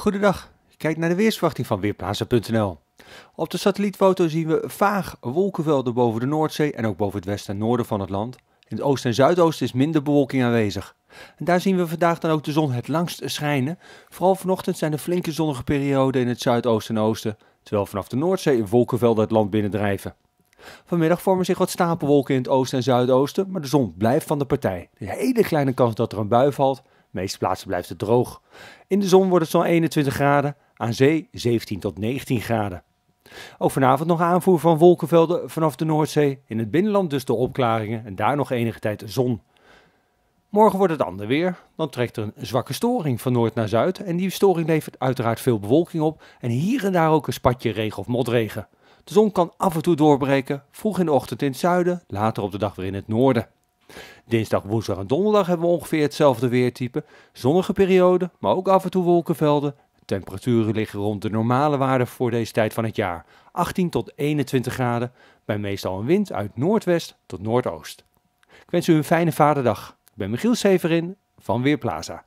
Goedendag, kijk naar de weersverwachting van Weerplaatsen.nl. Op de satellietfoto zien we vaag wolkenvelden boven de Noordzee en ook boven het westen en noorden van het land. In het oosten en zuidoosten is minder bewolking aanwezig. En daar zien we vandaag dan ook de zon het langst schijnen. Vooral vanochtend zijn er flinke zonnige perioden in het zuidoosten en oosten, terwijl vanaf de Noordzee wolkenvelden het land binnendrijven. Vanmiddag vormen zich wat stapelwolken in het oosten en zuidoosten, maar de zon blijft van de partij. Er een hele kleine kans dat er een bui valt meeste plaatsen blijft het droog. In de zon wordt het zo'n 21 graden, aan zee 17 tot 19 graden. Ook vanavond nog aanvoer van wolkenvelden vanaf de Noordzee. In het binnenland dus de opklaringen en daar nog enige tijd zon. Morgen wordt het ander weer. Dan trekt er een zwakke storing van noord naar zuid. En die storing levert uiteraard veel bewolking op. En hier en daar ook een spatje regen of motregen. De zon kan af en toe doorbreken. Vroeg in de ochtend in het zuiden, later op de dag weer in het noorden. Dinsdag, woensdag en donderdag hebben we ongeveer hetzelfde weertype. Zonnige periode, maar ook af en toe wolkenvelden. Temperaturen liggen rond de normale waarde voor deze tijd van het jaar. 18 tot 21 graden, bij meestal een wind uit noordwest tot noordoost. Ik wens u een fijne vaderdag. Ik ben Michiel Severin van Weerplaza.